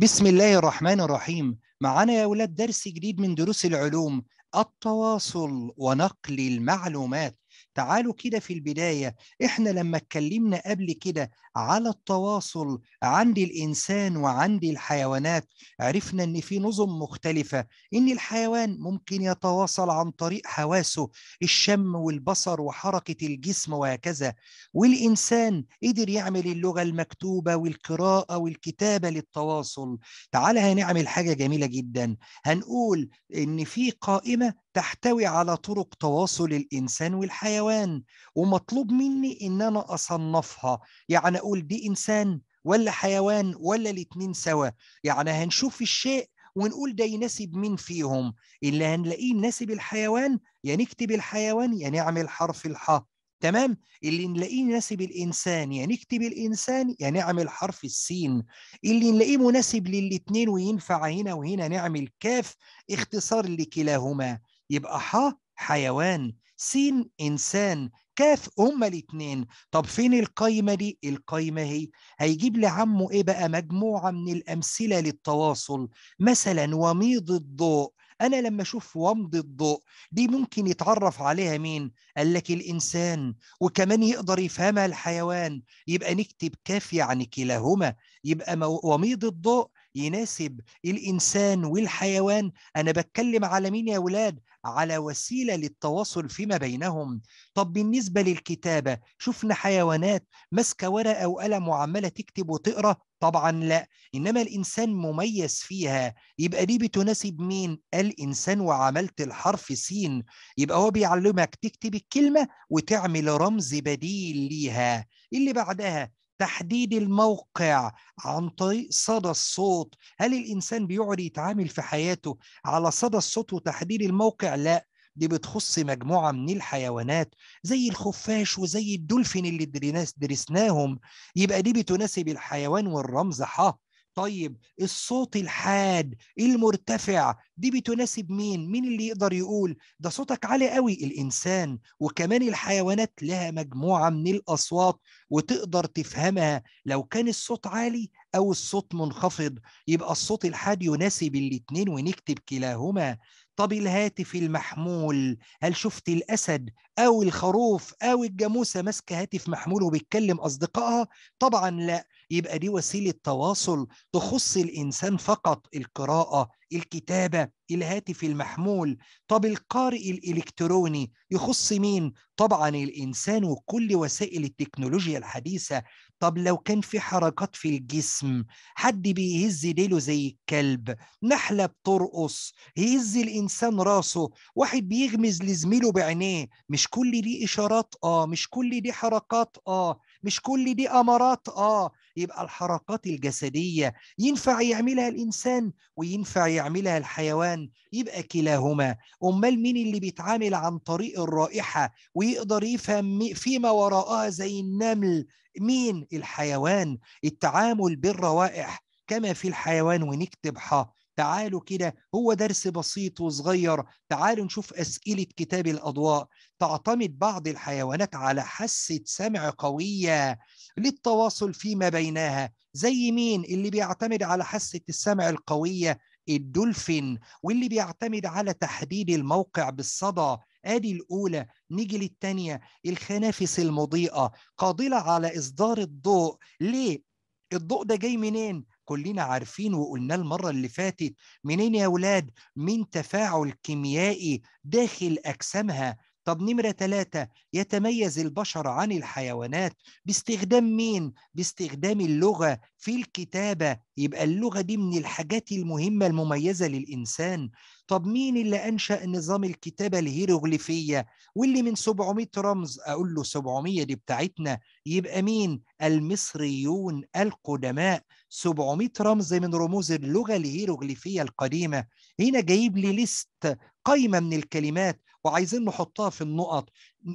بسم الله الرحمن الرحيم معنا يا ولاد درس جديد من دروس العلوم التواصل ونقل المعلومات تعالوا كده في البداية إحنا لما اتكلمنا قبل كده على التواصل عند الإنسان وعند الحيوانات عرفنا إن في نظم مختلفة إن الحيوان ممكن يتواصل عن طريق حواسه الشم والبصر وحركة الجسم وهكذا والإنسان قدر يعمل اللغة المكتوبة والقراءة والكتابة للتواصل تعالى هنعمل حاجة جميلة جدا هنقول إن في قائمة تحتوي على طرق تواصل الانسان والحيوان ومطلوب مني ان انا اصنفها يعني اقول دي انسان ولا حيوان ولا الاتنين سوا يعني هنشوف الشيء ونقول ده يناسب مين فيهم اللي هنلاقيه يناسب الحيوان يا نكتب الحيوان يا نعمل حرف الحاء تمام اللي نلاقيه يناسب الانسان يا نكتب الانسان يا نعمل حرف السين اللي نلاقيه مناسب للاتنين وينفع هنا وهنا نعمل كاف اختصار لكلاهما يبقى ح حيوان سين إنسان كاف هما الاتنين طب فين القايمة دي؟ القايمة هي هيجيب لعمه إيه بقى مجموعة من الأمثلة للتواصل مثلا وميض الضوء أنا لما أشوف ومض الضوء دي ممكن يتعرف عليها مين؟ قال لك الإنسان وكمان يقدر يفهمها الحيوان يبقى نكتب كاف يعني كلاهما يبقى وميض الضوء يناسب الإنسان والحيوان أنا بتكلم على مين يا ولاد؟ على وسيلة للتواصل فيما بينهم طب بالنسبة للكتابة شفنا حيوانات ماسكة ورقة وقلم وعمالة تكتب وتقرأ طبعا لا إنما الإنسان مميز فيها يبقى دي بتناسب مين؟ الإنسان وعملت الحرف سين يبقى هو بيعلمك تكتب الكلمة وتعمل رمز بديل ليها اللي بعدها تحديد الموقع عن طريق صدى الصوت هل الإنسان بيقعد يتعامل في حياته على صدى الصوت وتحديد الموقع لا دي بتخص مجموعة من الحيوانات زي الخفاش وزي الدولفين اللي درسناهم يبقى دي بتناسب الحيوان والرمز ح طيب الصوت الحاد المرتفع دي بتناسب مين مين اللي يقدر يقول ده صوتك عالي قوي الانسان وكمان الحيوانات لها مجموعه من الاصوات وتقدر تفهمها لو كان الصوت عالي او الصوت منخفض يبقى الصوت الحاد يناسب الاتنين ونكتب كلاهما طب الهاتف المحمول هل شفت الأسد أو الخروف أو الجاموسة ماسكة هاتف محمول وبيتكلم أصدقائها طبعا لا يبقى دي وسيلة تواصل تخص الإنسان فقط القراءة الكتابة الهاتف المحمول طب القارئ الإلكتروني يخص مين؟ طبعا الإنسان وكل وسائل التكنولوجيا الحديثة طب لو كان في حركات في الجسم حد بيهز ديله زي الكلب نحلة بترقص يهز الإنسان راسه واحد بيغمز لزميله بعينيه مش كل دي إشارات آه مش كل دي حركات آه مش كل دي أمارات آه يبقى الحركات الجسدية ينفع يعملها الإنسان وينفع يعملها الحيوان يبقى كلاهما أمال مين اللي بيتعامل عن طريق الرائحة ويقدر يفهم فيما وراءها زي النمل مين الحيوان التعامل بالروائح كما في الحيوان ونكتب حا تعالوا كده هو درس بسيط وصغير تعالوا نشوف أسئلة كتاب الأضواء تعتمد بعض الحيوانات على حاسة سمع قوية للتواصل فيما بينها زي مين اللي بيعتمد على حاسة السمع القوية الدولفين واللي بيعتمد على تحديد الموقع بالصدى ادي الاولى نيجي للثانيه الخنافس المضيئه قادله على اصدار الضوء ليه الضوء ده جاي منين كلنا عارفين وقلنا المرة اللي فاتت منين يا ولاد من تفاعل كيميائي داخل أجسامها طب نمرة ثلاثة يتميز البشر عن الحيوانات باستخدام مين؟ باستخدام اللغة في الكتابة يبقى اللغة دي من الحاجات المهمة المميزة للإنسان طب مين اللي أنشأ نظام الكتابة الهيروغليفية واللي من 700 رمز أقول له 700 دي بتاعتنا يبقى مين؟ المصريون القدماء 700 رمز من رموز اللغة الهيروغليفية القديمة هنا جايب لي ليست قايمة من الكلمات وعايزين نحطها في النقط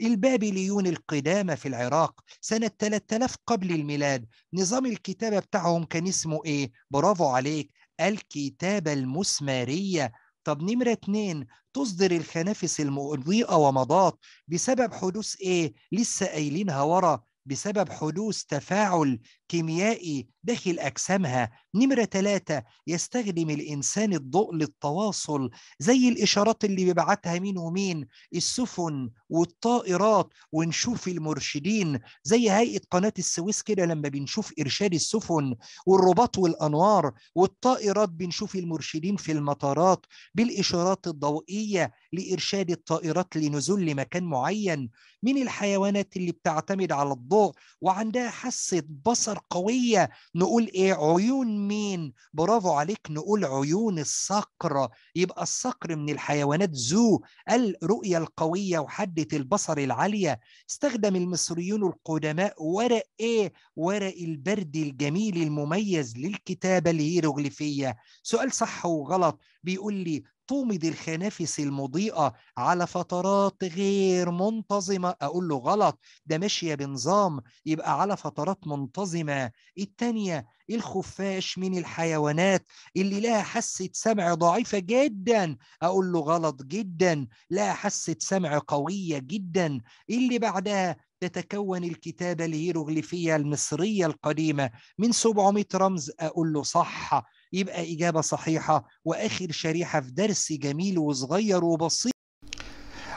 البابليون القدامى في العراق سنة 3000 قبل الميلاد نظام الكتابة بتاعهم كان اسمه إيه؟ برافو عليك الكتابة المسمارية طب نمرة اتنين تصدر الخنافس المضيئة ومضات بسبب حدوث ايه لسه قايلينها ورا بسبب حدوث تفاعل كيميائي داخل أجسامها نمرة ثلاثة يستخدم الإنسان الضوء للتواصل زي الإشارات اللي بيبعتها مين ومين السفن والطائرات ونشوف المرشدين زي هيئة قناة السويس كده لما بنشوف إرشاد السفن والرباط والأنوار والطائرات بنشوف المرشدين في المطارات بالإشارات الضوئية لإرشاد الطائرات لنزول لمكان معين من الحيوانات اللي بتعتمد على الضوء وعندها حاسة بصر القوية قويه نقول ايه عيون مين برافو عليك نقول عيون الصقر يبقى الصقر من الحيوانات ذو الرؤيه القويه وحده البصر العاليه استخدم المصريون القدماء ورق ايه ورق البرد الجميل المميز للكتابه الهيروغليفيه سؤال صح وغلط بيقول لي تومض الخنافس المضيئة على فترات غير منتظمة أقول له غلط ده ماشية بنظام يبقى على فترات منتظمة التانية الخفاش من الحيوانات اللي لها حاسة سمع ضعيفة جدا أقول له غلط جدا لها حاسة سمع قوية جدا اللي بعدها تتكون الكتابة الهيروغليفية المصرية القديمة من 700 رمز أقول له صح يبقى إجابة صحيحة وآخر شريحة في درس جميل وصغير وبسيط